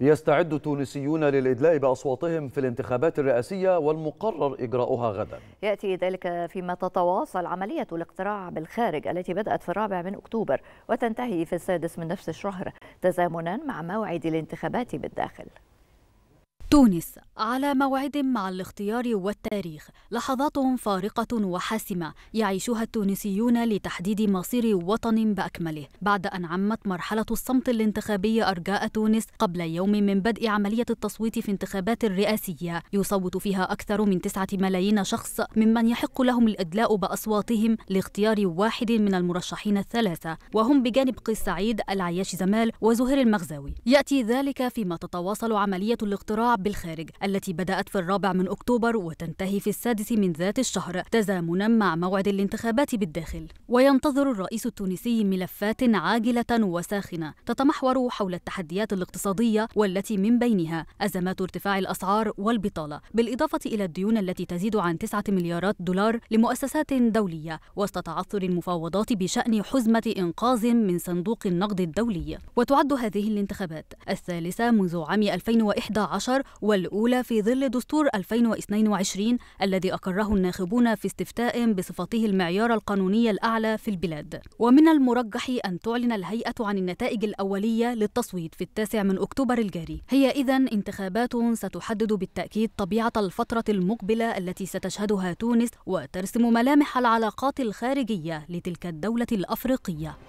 يستعد تونسيون للإدلاء بأصواتهم في الانتخابات الرئاسية والمقرر إجراؤها غدا يأتي ذلك فيما تتواصل عملية الاقتراع بالخارج التي بدأت في الرابع من أكتوبر وتنتهي في السادس من نفس الشهر تزامنا مع موعد الانتخابات بالداخل تونس على موعد مع الاختيار والتاريخ لحظات فارقة وحاسمة يعيشها التونسيون لتحديد مصير وطن بأكمله بعد أن عمت مرحلة الصمت الانتخابي أرجاء تونس قبل يوم من بدء عملية التصويت في انتخابات الرئاسية يصوت فيها أكثر من تسعة ملايين شخص ممن يحق لهم الإدلاء بأصواتهم لاختيار واحد من المرشحين الثلاثة وهم بجانب قيس سعيد العياش زمال وزهير المغزاوي يأتي ذلك فيما تتواصل عملية الاقتراع الشعب بالخارج التي بدأت في الرابع من أكتوبر وتنتهي في السادس من ذات الشهر تزامنا مع موعد الانتخابات بالداخل وينتظر الرئيس التونسي ملفات عاجلة وساخنة تتمحور حول التحديات الاقتصادية والتي من بينها أزمات ارتفاع الأسعار والبطالة بالإضافة إلى الديون التي تزيد عن 9 مليارات دولار لمؤسسات دولية وسط تعثر المفاوضات بشأن حزمة إنقاذ من صندوق النقد الدولي وتعد هذه الانتخابات الثالثة منذ عام 2011 والأولى في ظل دستور 2022 الذي أقره الناخبون في استفتاء بصفته المعيار القانوني الأعلى في البلاد ومن المرجح أن تعلن الهيئة عن النتائج الأولية للتصويت في التاسع من أكتوبر الجاري هي إذا انتخابات ستحدد بالتأكيد طبيعة الفترة المقبلة التي ستشهدها تونس وترسم ملامح العلاقات الخارجية لتلك الدولة الأفريقية